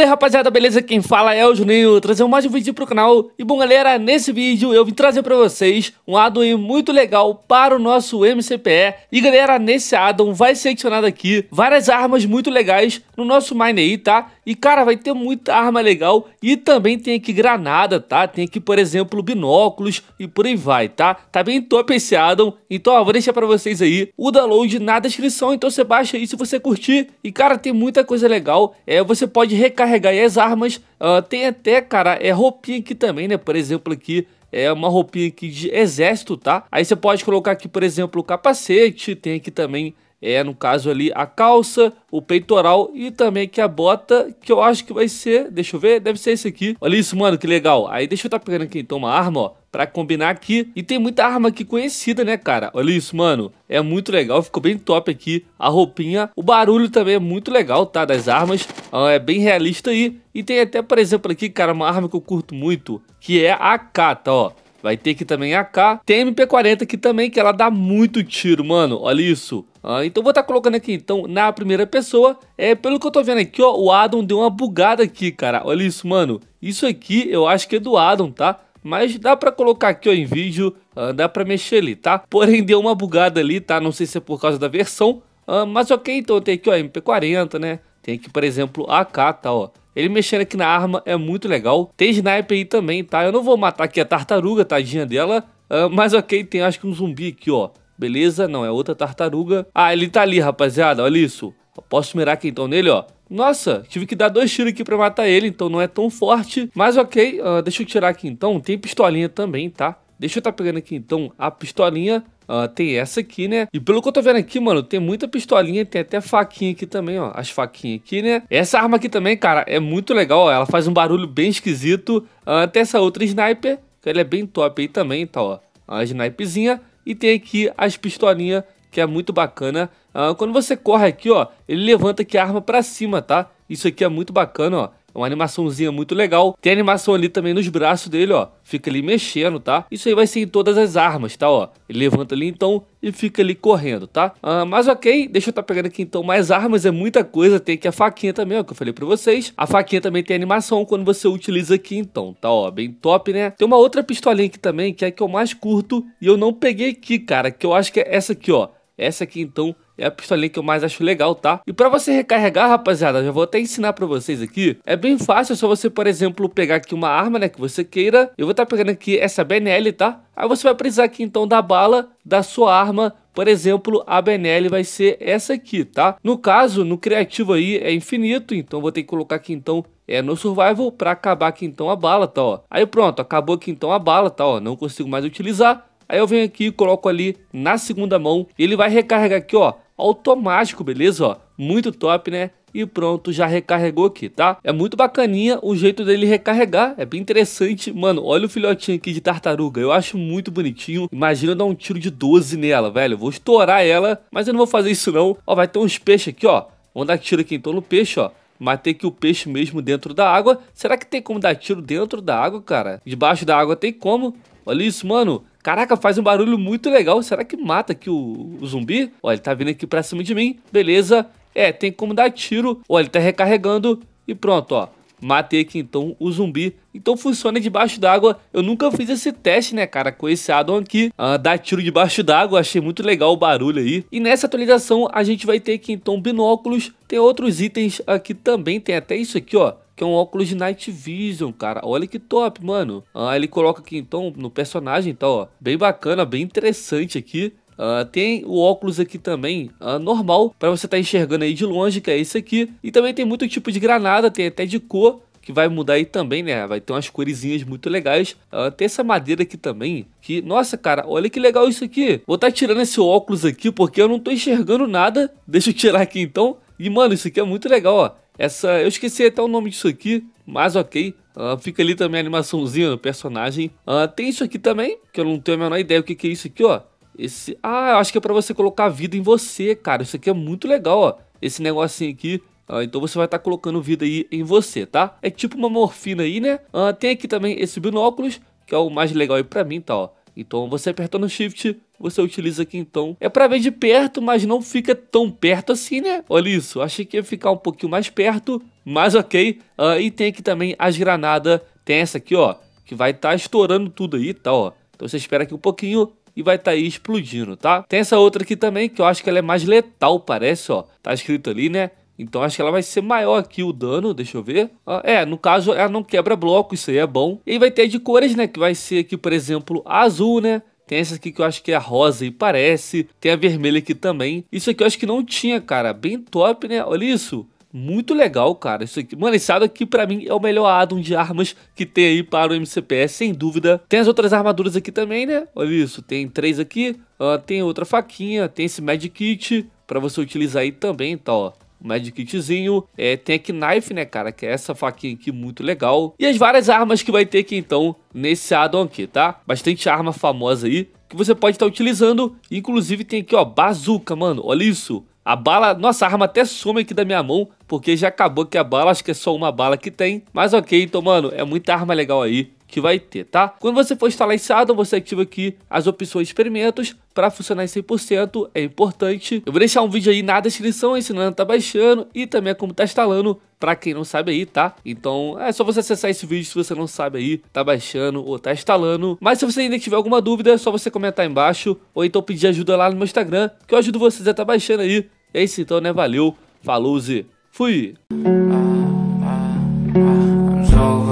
Fala aí rapaziada, beleza? Quem fala é o Juninho, trazendo mais um vídeo pro canal. E bom galera, nesse vídeo eu vim trazer pra vocês um addon muito legal para o nosso MCPE. E galera, nesse addon vai ser adicionado aqui várias armas muito legais no nosso mine aí, tá? E cara, vai ter muita arma legal e também tem aqui granada, tá? Tem aqui, por exemplo, binóculos e por aí vai, tá? Tá bem top esse addon, então ó, vou deixar pra vocês aí o download na descrição. Então você baixa aí se você curtir. E cara, tem muita coisa legal, é, você pode recarregar carregar as armas. Uh, tem até, cara, é roupinha aqui também, né? Por exemplo, aqui é uma roupinha aqui de exército, tá? Aí você pode colocar aqui, por exemplo, o capacete, tem aqui também é, no caso ali, a calça, o peitoral e também aqui a bota, que eu acho que vai ser, deixa eu ver, deve ser esse aqui. Olha isso, mano, que legal. Aí deixa eu tá pegando aqui então uma arma, ó, pra combinar aqui. E tem muita arma aqui conhecida, né, cara? Olha isso, mano, é muito legal, ficou bem top aqui a roupinha. O barulho também é muito legal, tá, das armas, é bem realista aí. E tem até, por exemplo, aqui, cara, uma arma que eu curto muito, que é a Kata, ó. Vai ter que também AK. Tem MP40 aqui também, que ela dá muito tiro, mano. Olha isso. Ah, então vou estar tá colocando aqui, então, na primeira pessoa. É, pelo que eu tô vendo aqui, ó, o Adam deu uma bugada aqui, cara. Olha isso, mano. Isso aqui eu acho que é do Adam, tá? Mas dá pra colocar aqui, ó, em vídeo. Ah, dá pra mexer ali, tá? Porém, deu uma bugada ali, tá? Não sei se é por causa da versão. Ah, mas ok, então tem aqui, ó, MP40, né? Tem aqui, por exemplo, a AK, tá, ó. Ele mexendo aqui na arma é muito legal. Tem sniper aí também, tá? Eu não vou matar aqui a tartaruga, tadinha dela. Uh, mas ok, tem acho que um zumbi aqui, ó. Beleza? Não, é outra tartaruga. Ah, ele tá ali, rapaziada. Olha isso. Eu posso mirar aqui então nele, ó. Nossa, tive que dar dois tiros aqui pra matar ele, então não é tão forte. Mas ok, uh, deixa eu tirar aqui então. Tem pistolinha também, tá? Deixa eu estar tá pegando aqui então a pistolinha. Uh, tem essa aqui, né? E pelo que eu tô vendo aqui, mano, tem muita pistolinha, tem até faquinha aqui também, ó. As faquinhas aqui, né? Essa arma aqui também, cara, é muito legal, ó. Ela faz um barulho bem esquisito. Uh, tem essa outra sniper, que ela é bem top aí também, tá, ó. A snipezinha. E tem aqui as pistolinhas, que é muito bacana. Uh, quando você corre aqui, ó, ele levanta aqui a arma pra cima, tá? Isso aqui é muito bacana, ó uma animaçãozinha muito legal. Tem animação ali também nos braços dele, ó. Fica ali mexendo, tá? Isso aí vai ser em todas as armas, tá? Ó, ele levanta ali então e fica ali correndo, tá? Ah, mas ok, deixa eu estar tá pegando aqui então mais armas, é muita coisa. Tem aqui a faquinha também, ó, que eu falei pra vocês. A faquinha também tem animação quando você utiliza aqui então, tá? Ó, bem top, né? Tem uma outra pistolinha aqui também, que é a que eu mais curto e eu não peguei aqui, cara. Que eu acho que é essa aqui, ó. Essa aqui então é a pistolinha que eu mais acho legal, tá? E para você recarregar, rapaziada, já vou até ensinar para vocês aqui. É bem fácil, é só você, por exemplo, pegar aqui uma arma, né, que você queira. Eu vou estar tá pegando aqui essa BNL, tá? Aí você vai precisar aqui então da bala da sua arma por exemplo, a BNL vai ser essa aqui, tá? No caso, no criativo aí é infinito, então vou ter que colocar aqui então é no survival para acabar aqui então a bala, tá ó. Aí pronto, acabou aqui então a bala, tá ó, não consigo mais utilizar. Aí eu venho aqui e coloco ali na segunda mão. E ele vai recarregar aqui, ó, automático, beleza? Ó, muito top, né? e pronto, já recarregou aqui, tá? É muito bacaninha o jeito dele recarregar, é bem interessante. Mano, olha o filhotinho aqui de tartaruga, eu acho muito bonitinho. Imagina eu dar um tiro de 12 nela, velho, eu vou estourar ela, mas eu não vou fazer isso não. Ó, vai ter uns peixes aqui, ó, vamos dar tiro aqui então no peixe, ó. Matei que o peixe mesmo dentro da água. Será que tem como dar tiro dentro da água, cara? Debaixo da água tem como? Olha isso, mano. Caraca, faz um barulho muito legal. Será que mata aqui o, o zumbi? Ó, ele tá vindo aqui pra cima de mim. Beleza. É, tem como dar tiro. Ó, ele tá recarregando. E pronto, ó. Matei aqui então o zumbi. Então funciona debaixo d'água. Eu nunca fiz esse teste, né, cara, com esse addon aqui. Ah, dá tiro debaixo d'água. Achei muito legal o barulho aí. E nessa atualização a gente vai ter aqui então binóculos. Tem outros itens aqui também. Tem até isso aqui, ó que é um óculos de Night Vision, cara. Olha que top, mano. Ah, ele coloca aqui então no personagem, então, ó. Bem bacana, bem interessante aqui. Uh, tem o óculos aqui também, uh, normal, para você estar tá enxergando aí de longe, que é esse aqui. E também tem muito tipo de granada, tem até de cor, que vai mudar aí também, né? Vai ter umas coresinhas muito legais. Uh, tem essa madeira aqui também, que... Nossa, cara, olha que legal isso aqui. Vou estar tá tirando esse óculos aqui, porque eu não tô enxergando nada. Deixa eu tirar aqui então. E, mano, isso aqui é muito legal, ó. Essa. Eu esqueci até o nome disso aqui, mas ok. Uh, fica ali também a animaçãozinha do personagem. Uh, tem isso aqui também, que eu não tenho a menor ideia o que, que é isso aqui, ó. Esse. Ah, eu acho que é pra você colocar vida em você, cara. Isso aqui é muito legal, ó. Esse negocinho aqui. Uh, então você vai estar tá colocando vida aí em você, tá? É tipo uma morfina aí, né? Ah, tem aqui também esse binóculos, que é o mais legal aí pra mim, tá, ó. Então você apertando Shift, você utiliza aqui então. É para ver de perto, mas não fica tão perto assim, né? Olha isso, achei que ia ficar um pouquinho mais perto, mas ok. Uh, e tem aqui também as granadas, tem essa aqui ó, que vai estar tá estourando tudo aí, tá ó. Então você espera aqui um pouquinho e vai estar tá aí explodindo, tá? Tem essa outra aqui também, que eu acho que ela é mais letal, parece ó. Tá escrito ali, né? Então acho que ela vai ser maior aqui o dano, deixa eu ver. Ah, é, no caso ela não quebra bloco, isso aí é bom. E vai ter de cores, né, que vai ser aqui, por exemplo, azul, né? Tem essa aqui que eu acho que é a rosa e parece. Tem a vermelha aqui também. Isso aqui eu acho que não tinha, cara. Bem top, né? Olha isso. Muito legal, cara. Isso aqui. Mano, esse addon aqui pra mim é o melhor addon de armas que tem aí para o MCPS, sem dúvida. Tem as outras armaduras aqui também, né? Olha isso, tem três aqui. Uh, tem outra faquinha, tem esse Magic Kit pra você utilizar aí também, tá, ó o Magic Kitzinho. É, tem a Knife, né, cara? Que é essa faquinha aqui muito legal. E as várias armas que vai ter aqui, então, nesse addon aqui, tá? Bastante arma famosa aí que você pode estar tá utilizando. Inclusive tem aqui, ó, bazuca, mano. Olha isso. A bala, nossa, a arma até some aqui da minha mão, porque já acabou que a bala, acho que é só uma bala que tem. Mas ok, então, mano, é muita arma legal aí que vai ter, tá? Quando você for instalar esse addon, você ativa aqui as opções experimentos para funcionar em 100%, é importante. Eu vou deixar um vídeo aí na descrição ensinando tá baixando e também é como tá instalando para quem não sabe aí, tá? Então é só você acessar esse vídeo se você não sabe aí, tá baixando ou tá instalando. Mas se você ainda tiver alguma dúvida, é só você comentar aí embaixo ou então pedir ajuda lá no meu Instagram, que eu ajudo vocês a tá baixando aí. É isso então, né? Valeu, falou e fui!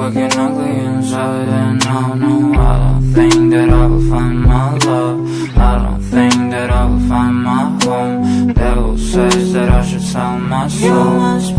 looking ugly inside And I no, I don't think that I will find my love I don't think that I will find my home Devil says that I should sell my soul